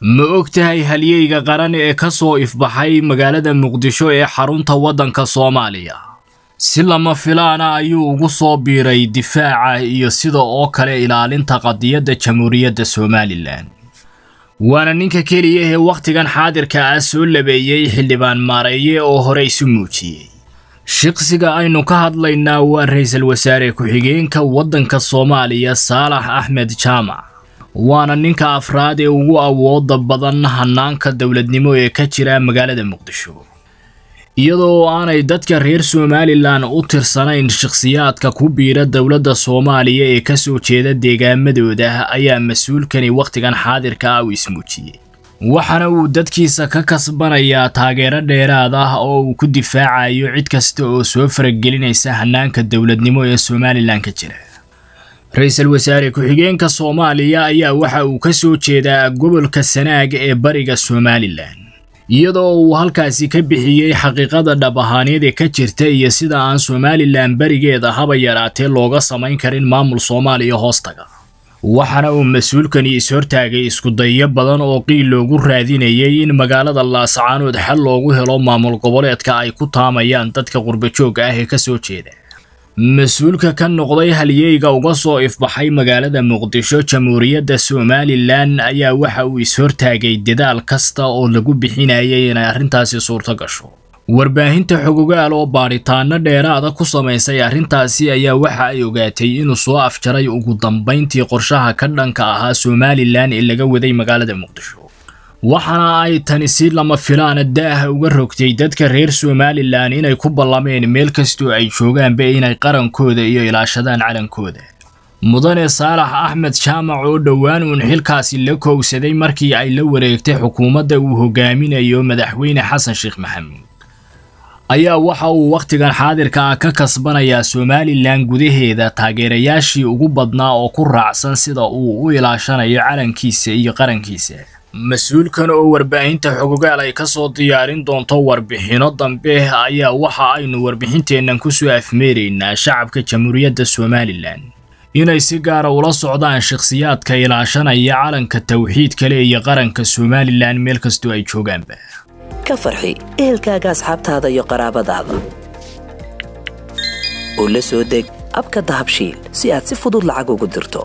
ma og tahay halyeyga qaran ee ka soo ifbaxay magaalada muqdisho ee xarunta waddanka soomaaliya si lama filaana ah ayuu ugu soo biiray difaaca iyo sida oo kale ilaalinta qadiyadda jamhuuriyadda somalilan waana ninka keliya ee wakhtigan xaadirka ah soo labeeyey xildhibaan maareeye oo hore isu muujiyey shiqsiga aynu ka hadlaynaa waa ra'iisul wasaare ku-xigeenka waddanka soomaaliya saalax axmed jaamac waana ninka afraad ee ugu awooda badan hannaanka dowladnimo ee ka jira magaalada muqdisho iyadoo aanay dadka reer somalilan u tirsanayn shakhsiyaadka ku biira dowladda soomaaliya ee ka soo jeeda deegaamadooda ayaa mas-uulkani wakhtigan xaadirka ah u ismuujiyey waxaana uu dadkiisa ka kasbanayaa taageero dheeraad ah oo uu ku difaacayo cid kasta oo soo faragelinaysa hannaanka dowladnimo ee somalilan ka jira ra-iisul wasaare ku-xigeenka soomaaliya ayaa waxa uu ka soo jeedaa gobolka sanaag ee bariga somalilan iyadoo uu halkaasi ka bixiyey xaqiiqada dhabahaaneed ee ka jirta iyo sida aan somalilan barigeeda haba yaraatee looga samayn karin maamul soomaaliya hoostaga waxaana uu mas-uulkani ishortaagay iskudayo badan oo qiil loogu raadinayay in magaalada laascaanood xal loogu helo maamul goboleedka ay ku taamayaan dadka qurbajoogga ah ee ka soo jeeda mas-uulka ka noqday halyeyga uga soo ifbaxay magaalada muqdisho jamhuuriyadda somalilan ayaa waxa uu ishortaagay dadaal kasta oo lagu bixinayay inay arrintaasi suurto gasho warbaahinta xogogaal oo baadhitaano dheeraada ku samaysay arrintaasi ayaa waxa ay ogaatay inuu soo afjaray ugu dambayntii qorshaha ka dhanka ahaa somalilan ee laga waday magaalada muqdisho waxaana ay tani si lama filaana daaha uga rogtay dadka reer somalilan inay ku ballameen meel kastoo ay joogaanba inay qarankooda iyo ilaashadaan calankooda mudane saalax axmed jaamac oo dhowaan uun xilkaasi la kowsaday markii ay la wareegtay xukuumadda uu hogaaminayo madaxweyne xasan sheekh maxamuud ayaa waxa uu wakhtigan xaadirka ah ka kasbanayaa somalilan gudaheeda taageerayaashii ugu badnaa oo ku raacsan sida uu u ilaashanayo calankiisa iyo qarankiisa mas-uulkan oo warbaahinta xogogaal ay ka soo diyaarin doonto warbixino dambe ayaa waxa aynu warbixinteennan kusoo afmeeraynaa shacabka jamhuuriyadda somalilan inay si gaara ah ula socdaan shakhsiyaadka ilaashanaya calanka tawxiid kale iyo qaranka somalilan meel kastoo ay joogaanba ka farxi ehelkaaga asxaabtaada iyo qaraabadaada oo la soo deg abka dahabshiil si aad si fudud lacag ugu dirto